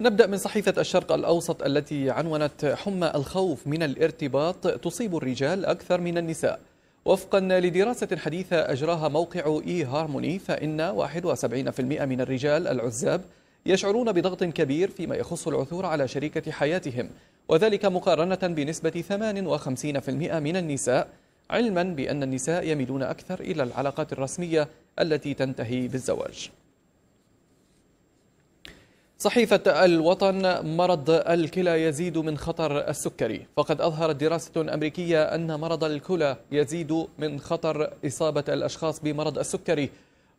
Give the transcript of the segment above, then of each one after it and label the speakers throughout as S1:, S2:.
S1: نبدأ من صحيفة الشرق الأوسط التي عنونت حمى الخوف من الارتباط تصيب الرجال أكثر من النساء وفقا لدراسة حديثة أجراها موقع إي هارموني فإن 71% من الرجال العزاب يشعرون بضغط كبير فيما يخص العثور على شريكة حياتهم وذلك مقارنة بنسبة 58% من النساء علما بأن النساء يميلون أكثر إلى العلاقات الرسمية التي تنتهي بالزواج صحيفة الوطن مرض الكلى يزيد من خطر السكري فقد أظهرت دراسة أمريكية أن مرض الكلى يزيد من خطر إصابة الأشخاص بمرض السكري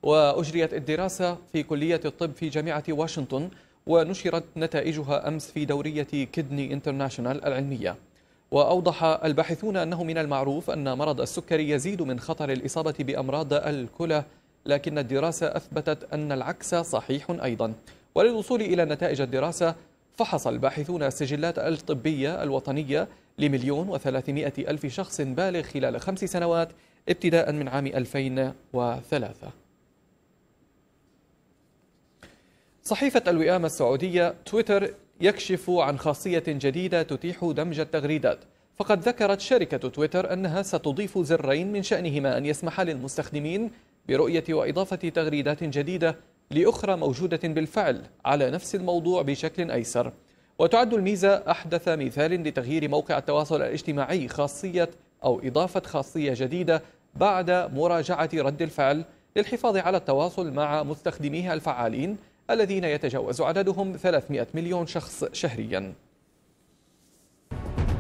S1: وأجريت الدراسة في كلية الطب في جامعة واشنطن ونشرت نتائجها أمس في دورية كدني انترناشونال العلمية وأوضح الباحثون أنه من المعروف أن مرض السكري يزيد من خطر الإصابة بأمراض الكلى لكن الدراسة أثبتت أن العكس صحيح أيضا وللوصول إلى نتائج الدراسة فحص الباحثون السجلات الطبية الوطنية لمليون وثلاثمائة ألف شخص بالغ خلال خمس سنوات ابتداء من عام 2003 صحيفة الوئام السعودية تويتر يكشف عن خاصية جديدة تتيح دمج التغريدات فقد ذكرت شركة تويتر أنها ستضيف زرين من شأنهما أن يسمح للمستخدمين برؤية وإضافة تغريدات جديدة لأخرى موجودة بالفعل على نفس الموضوع بشكل أيسر وتعد الميزة أحدث مثال لتغيير موقع التواصل الاجتماعي خاصية أو إضافة خاصية جديدة بعد مراجعة رد الفعل للحفاظ على التواصل مع مستخدميها الفعالين الذين يتجاوز عددهم 300 مليون شخص شهرياً